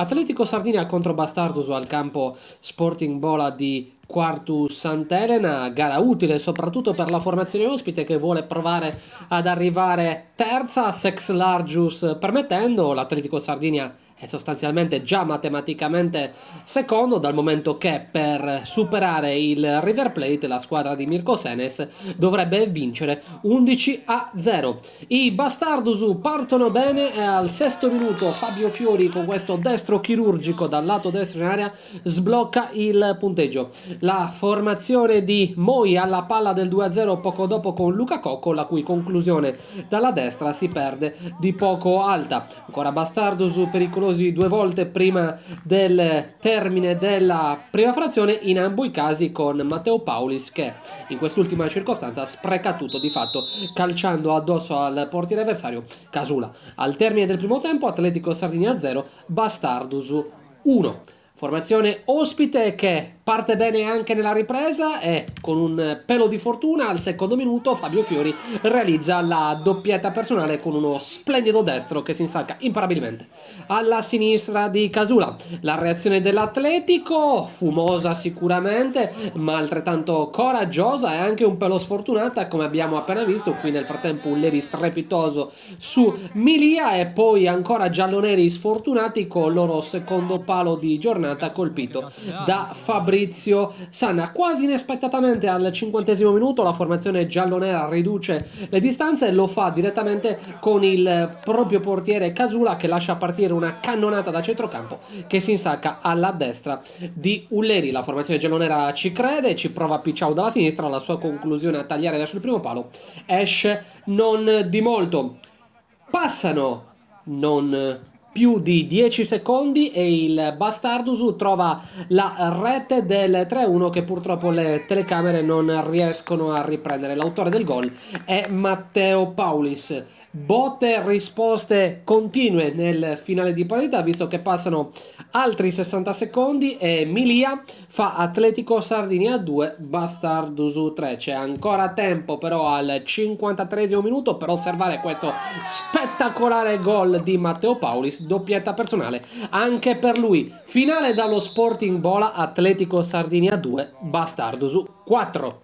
Atletico Sardinia contro Bastarduso al campo Sporting Bola di Quartus Sant'Elena, gara utile soprattutto per la formazione ospite che vuole provare ad arrivare terza, Sex Largius permettendo, l'Atletico Sardinia è sostanzialmente già matematicamente secondo dal momento che per superare il River Plate la squadra di Mirko Senes dovrebbe vincere 11 a 0. I Bastardusu partono bene e al sesto minuto Fabio Fiori con questo destro chirurgico dal lato destro in area sblocca il punteggio la formazione di Moi alla palla del 2-0 poco dopo con Luca Cocco, la cui conclusione dalla destra si perde di poco alta. Ancora Bastardo su pericolosi due volte prima del termine della prima frazione, in ambo i casi con Matteo Paulis che in quest'ultima circostanza spreca tutto di fatto calciando addosso al portiere avversario Casula. Al termine del primo tempo Atletico Sardinia 0, Bastardusu 1. Formazione ospite che parte bene anche nella ripresa e con un pelo di fortuna al secondo minuto Fabio Fiori realizza la doppietta personale con uno splendido destro che si insacca imparabilmente alla sinistra di Casula. La reazione dell'Atletico, fumosa sicuramente, ma altrettanto coraggiosa e anche un pelo sfortunata come abbiamo appena visto. Qui nel frattempo un Leri strepitoso su Milia e poi ancora gialloneri sfortunati con il loro secondo palo di giornata giornata colpito da Fabrizio Sanna. Quasi inaspettatamente al cinquantesimo minuto la formazione giallonera riduce le distanze e lo fa direttamente con il proprio portiere Casula che lascia partire una cannonata da centrocampo che si insacca alla destra di Ulleri. La formazione giallonera ci crede, ci prova Picciao dalla sinistra, la sua conclusione a tagliare verso il primo palo esce non di molto. Passano non più di 10 secondi e il Bastardusu trova la rete del 3-1 che purtroppo le telecamere non riescono a riprendere. L'autore del gol è Matteo Paulis. Botte risposte continue nel finale di parità visto che passano altri 60 secondi e Milia fa Atletico Sardinia 2 Bastardusu 3. C'è ancora tempo però al 53 minuto per osservare questo spettacolare gol di Matteo Paulis doppietta personale anche per lui. Finale dallo Sporting Bola Atletico Sardinia 2, Bastardo su 4.